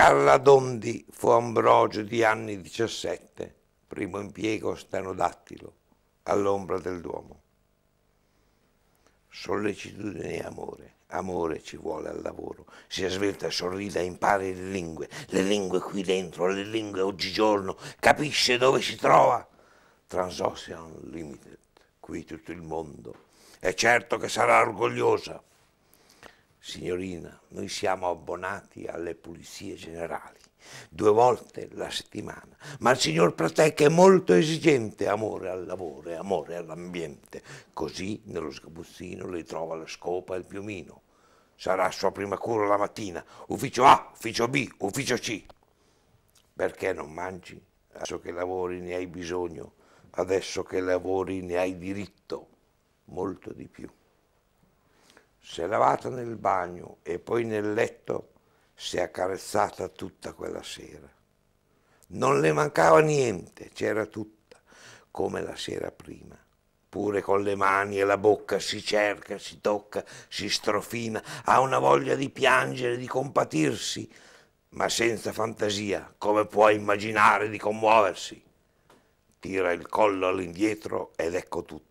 Carladondi fu Ambrogio di anni 17, primo impiego stenodattilo, all'ombra del Duomo. Sollecitudine e amore, amore ci vuole al lavoro, si è svelta e sorrida e impari le lingue, le lingue qui dentro, le lingue oggigiorno, capisce dove si trova. Transocean Limited, qui tutto il mondo, è certo che sarà orgogliosa signorina, noi siamo abbonati alle pulizie generali, due volte la settimana, ma il signor Pratec è molto esigente, amore al lavoro e amore all'ambiente, così nello sgabuzzino le trova la scopa e il piumino. Sarà sua prima cura la mattina, ufficio A, ufficio B, ufficio C. Perché non mangi? Adesso che lavori ne hai bisogno, adesso che lavori ne hai diritto, molto di più se lavata nel bagno e poi nel letto, si è accarezzata tutta quella sera. Non le mancava niente, c'era tutta, come la sera prima. Pure con le mani e la bocca si cerca, si tocca, si strofina, ha una voglia di piangere, di compatirsi, ma senza fantasia, come può immaginare di commuoversi? Tira il collo all'indietro ed ecco tutto